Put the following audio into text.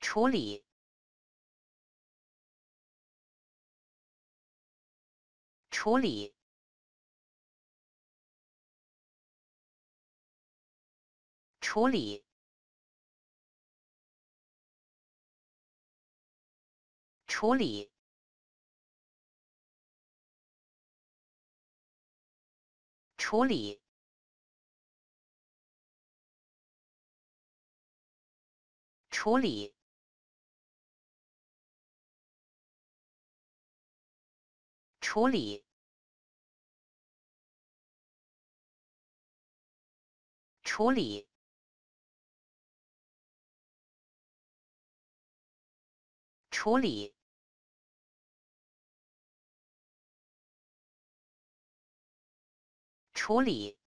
处理，处理，处理，处理，处理，处理。处理，处理，处理，处理。